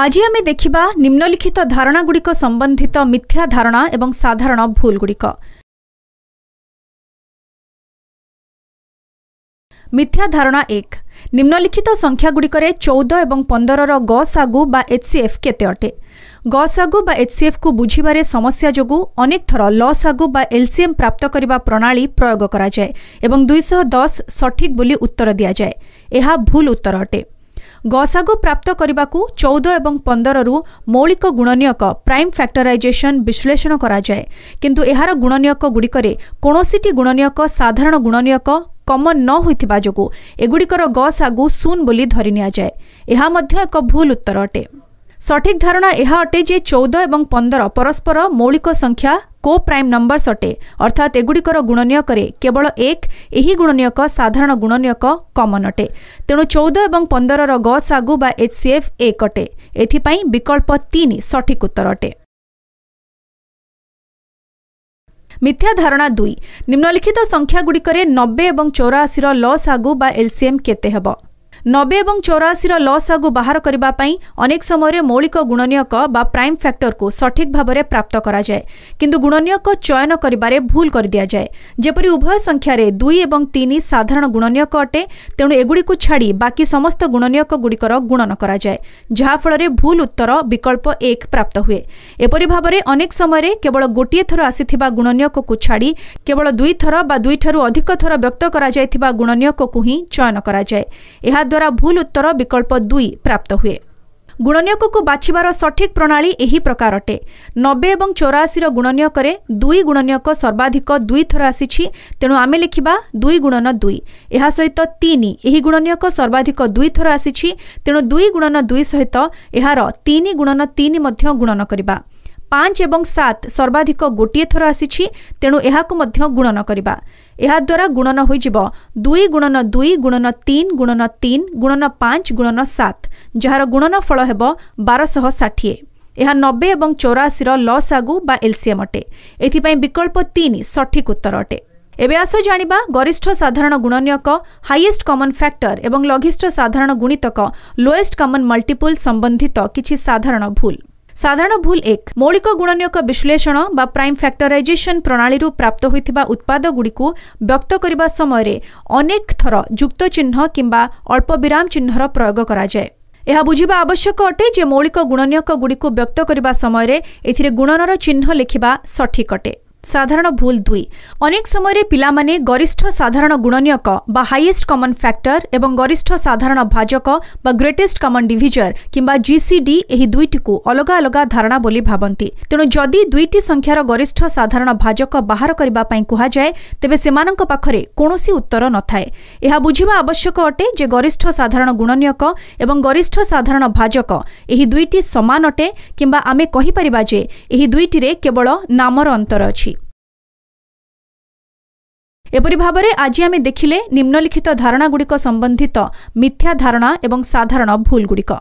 ଆଜି ଆମେ ଦେଖିବା ନିମ୍ନଲିଖିତ ଧାରଣାଗୁଡ଼ିକ ସମ୍ବନ୍ଧିତ ମିଥ୍ୟା ଧାରଣା ଏବଂ ସାଧାରଣ ଭୁଲଗୁଡ଼ିକ ମିଥ୍ୟା ଧାରଣା ଏକ ନିମ୍ନଲିଖିତ ସଂଖ୍ୟାଗୁଡ଼ିକରେ ଚଉଦ ଏବଂ ପନ୍ଦରର ଗ ସାଗୁ ବା ଏଚ୍ସିଏଫ୍ କେତେ ଅଟେ ଗ ସାଗୁ ବା ଏଚ୍ସିଏଫ୍କୁ ବୁଝିବାରେ ସମସ୍ୟା ଯୋଗୁଁ ଅନେକ ଥର ଲ ସାଗୁ ବା ଏଲ୍ସିଏମ୍ ପ୍ରାପ୍ତ କରିବା ପ୍ରଣାଳୀ ପ୍ରୟୋଗ କରାଯାଏ ଏବଂ ଦୁଇଶହ ଦଶ ସଠିକ୍ ବୋଲି ଉତ୍ତର ଦିଆଯାଏ ଏହା ଭୁଲ ଉତ୍ତର ଅଟେ ଗସାଗୁ ପ୍ରାପ୍ତ କରିବାକୁ ଚଉଦ ଏବଂ ପନ୍ଦରରୁ ମୌଳିକ ଗୁଣନୀୟକ ପ୍ରାଇମ୍ ଫ୍ୟାକ୍ଟରାଇଜେସନ୍ ବିଶ୍ଳେଷଣ କରାଯାଏ କିନ୍ତୁ ଏହାର ଗୁଣନୀୟକ ଗୁଡ଼ିକରେ କୌଣସିଟି ଗୁଣନୀୟକ ସାଧାରଣ ଗୁଣନୀୟକ କମନ୍ ନ ହୋଇଥିବା ଯୋଗୁଁ ଏଗୁଡ଼ିକର ଗସାଗୁ ସୁନ୍ ବୋଲି ଧରି ନିଆଯାଏ ଏହା ମଧ୍ୟ ଏକ ଭୁଲ ଉତ୍ତର ଅଟେ ସଠିକ୍ ଧାରଣା ଏହା ଅଟେ ଯେ ଚଉଦ ଏବଂ ପନ୍ଦର ପରସ୍ପର ମୌଳିକ ସଂଖ୍ୟା କୋ ପ୍ରାଇମ୍ ନମ୍ବର୍ସ ଅଟେ ଅର୍ଥାତ୍ ଏଗୁଡ଼ିକର ଗୁଣନୀୟକରେ କେବଳ ଏକ ଏହି ଗୁଣନୀୟକ ସାଧାରଣ ଗୁଣନୀୟକ କମନ୍ ଅଟେ ତେଣୁ ଚଉଦ ଏବଂ ପନ୍ଦରର ଗ ସାଗୁ ବା ଏଚ୍ ସି ଏଫ୍ ଏକ ଅଟେ ଏଥିପାଇଁ ବିକଳ୍ପ ତିନି ସଠିକ୍ ଉତ୍ତର ଅଟେ ମିଥ୍ୟା ଧାରଣା ଦୁଇ ନିମ୍ନଲିଖିତ ସଂଖ୍ୟାଗୁଡ଼ିକରେ ନବେ ଏବଂ ଚଉରାଅଶୀର ଲସ୍ ଆଗୁ ବା ଏଲ୍ସିଏମ୍ କେତେ ହେବ ନବେ ଏବଂ ଚଉରାଅଶୀର ଲସ୍ ଆଗକୁ ବାହାର କରିବା ପାଇଁ ଅନେକ ସମୟରେ ମୌଳିକ ଗୁଣନୀୟକ ବା ପ୍ରାଇମ୍ ଫ୍ୟାକ୍ଟରକୁ ସଠିକ୍ ଭାବରେ ପ୍ରାପ୍ତ କରାଯାଏ କିନ୍ତୁ ଗୁଣନୀୟକ ଚୟନ କରିବାରେ ଭୁଲ କରିଦିଆଯାଏ ଯେପରି ଉଭୟ ସଂଖ୍ୟାରେ ଦୁଇ ଏବଂ ତିନି ସାଧାରଣ ଗୁଣନୀୟକ ଅଟେ ତେଣୁ ଏଗୁଡ଼ିକୁ ଛାଡ଼ି ବାକି ସମସ୍ତ ଗୁଣନୀୟକ ଗୁଡ଼ିକର ଗୁଣନ କରାଯାଏ ଯାହାଫଳରେ ଭୁଲ ଉତ୍ତର ବିକଳ୍ପ ଏକ ପ୍ରାପ୍ତ ହୁଏ ଏପରି ଭାବରେ ଅନେକ ସମୟରେ କେବଳ ଗୋଟିଏ ଥର ଆସିଥିବା ଗୁଣନୀୟକକୁ ଛାଡ଼ି କେବଳ ଦୁଇଥର ବା ଦୁଇଠାରୁ ଅଧିକ ଥର ବ୍ୟକ୍ତ କରାଯାଇଥିବା ଗୁଣନୀୟକକୁ ହିଁ ଚୟନ କରାଯାଏ ଏହା ଦ୍ୱାରା ଭୁଲ ଉତ୍ତର ବିକଳ୍ପ ଦୁଇ ପ୍ରାପ୍ତ ହୁଏ ଗୁଣନୀୟକକୁ ବାଛିବାର ସଠିକ୍ ପ୍ରଣାଳୀ ଏହି ପ୍ରକାର ଅଟେ ନବେ ଏବଂ ଚଉରାଅଶୀର ଗୁଣନୀୟକରେ ଦୁଇ ଗୁଣନୀୟକ ସର୍ବାଧିକ ଦୁଇଥର ଆସିଛି ତେଣୁ ଆମେ ଲେଖିବା ଦୁଇ ଗୁଣନ ଦୁଇ ଏହା ସହିତ ତିନି ଏହି ଗୁଣନୀୟକ ସର୍ବାଧିକ ଦୁଇଥର ଆସିଛି ତେଣୁ ଦୁଇ ଗୁଣନ ଦୁଇ ସହିତ ଏହାର ତିନି ଗୁଣନ ତିନି ମଧ୍ୟ ଗୁଣନ କରିବା ପାଞ୍ଚ ଏବଂ ସାତ ସର୍ବାଧିକ ଗୋଟିଏ ଥର ଆସିଛି ତେଣୁ ଏହାକୁ ମଧ୍ୟ ଗୁଣନ କରିବା ଏହାଦ୍ୱାରା ଗୁଣନ ହୋଇଯିବ ଦୁଇ ଗୁଣନ ଦୁଇ ଗୁଣନ ତିନି ଗୁଣନ ତିନି ଗୁଣନ ପାଞ୍ଚ ଗୁଣନ ସାତ ଯାହାର ଗୁଣନ ଫଳ ହେବ ବାରଶହ ଷାଠିଏ ଏହା ନବେ ଏବଂ ଚଉରାଅଶୀର ଲସ୍ ଆଗୁ ବା ଏଲ୍ସିୟମ୍ ଅଟେ ଏଥିପାଇଁ ବିକଳ୍ପ ତିନି ସଠିକ୍ ଉତ୍ତର ଅଟେ ଏବେ ଆସ ଜାଣିବା ଗରିଷ୍ଠ ସାଧାରଣ ଗୁଣନୀୟକ ହାଇଏଷ୍ଟ କମନ୍ ଫ୍ୟାକ୍ଟର ଏବଂ ଲଘିଷ୍ଠ ସାଧାରଣ ଗୁଣିତକ ଲୋଏଷ୍ଟ କମନ୍ ମଲ୍ଟିପୁଲ୍ ସମ୍ବନ୍ଧିତ କିଛି ସାଧାରଣ ଭୁଲ୍ ସାଧାରଣ ଭୁଲ ଏକ ମୌଳିକ ଗୁଣନିୟୋଗ ବିଶ୍ଳେଷଣ ବା ପ୍ରାଇମ୍ ଫ୍ୟାକ୍ଟରାଇଜେସନ୍ ପ୍ରଣାଳୀରୁ ପ୍ରାପ୍ତ ହୋଇଥିବା ଉତ୍ପାଦଗୁଡ଼ିକୁ ବ୍ୟକ୍ତ କରିବା ସମୟରେ ଅନେକ ଥର ଯୁକ୍ତ ଚିହ୍ନ କିମ୍ବା ଅଳ୍ପ ବିରାମ ଚିହ୍ନର ପ୍ରୟୋଗ କରାଯାଏ ଏହା ବୁଝିବା ଆବଶ୍ୟକ ଅଟେ ଯେ ମୌଳିକ ଗୁଣନିୟୋଗଗୁଡ଼ିକୁ ବ୍ୟକ୍ତ କରିବା ସମୟରେ ଏଥିରେ ଗୁଣନର ଚିହ୍ନ ଲେଖିବା ସଠିକ୍ ଅଟେ ସାଧାରଣ ଭୁଲ ଦୁଇ ଅନେକ ସମୟରେ ପିଲାମାନେ ଗରିଷ୍ଠ ସାଧାରଣ ଗୁଣନୀୟକ ବା ହାଇଏଷ୍ଟ କମନ୍ ଫ୍ୟାକ୍ଟର ଏବଂ ଗରିଷ୍ଠ ସାଧାରଣ ଭାଜକ ବା ଗ୍ରେଟେଷ୍ଟ କମନ୍ ଡିଭିଜର କିମ୍ବା ଜିସିଡି ଏହି ଦୁଇଟିକୁ ଅଲଗା ଅଲଗା ଧାରଣା ବୋଲି ଭାବନ୍ତି ତେଣୁ ଯଦି ଦୁଇଟି ସଂଖ୍ୟାର ଗରିଷ୍ଠ ସାଧାରଣ ଭାଜକ ବାହାର କରିବା ପାଇଁ କୁହାଯାଏ ତେବେ ସେମାନଙ୍କ ପାଖରେ କୌଣସି ଉତ୍ତର ନଥାଏ ଏହା ବୁଝିବା ଆବଶ୍ୟକ ଅଟେ ଯେ ଗରିଷ୍ଠ ସାଧାରଣ ଗୁଣନୀୟକ ଏବଂ ଗରିଷ୍ଠ ସାଧାରଣ ଭାଜକ ଏହି ଦୁଇଟି ସମାନ ଅଟେ କିମ୍ବା ଆମେ କହିପାରିବା ଯେ ଏହି ଦୁଇଟିରେ କେବଳ ନାମର ଅନ୍ତର ଅଛି ଏପରି ଭାବରେ ଆଜି ଆମେ ଦେଖିଲେ ନିମ୍ନଲିଖିତ ଧାରଣାଗୁଡ଼ିକ ସମ୍ବନ୍ଧିତ ମିଥ୍ୟା ଧାରଣା ଏବଂ ସାଧାରଣ ଭୁଲଗୁଡ଼ିକ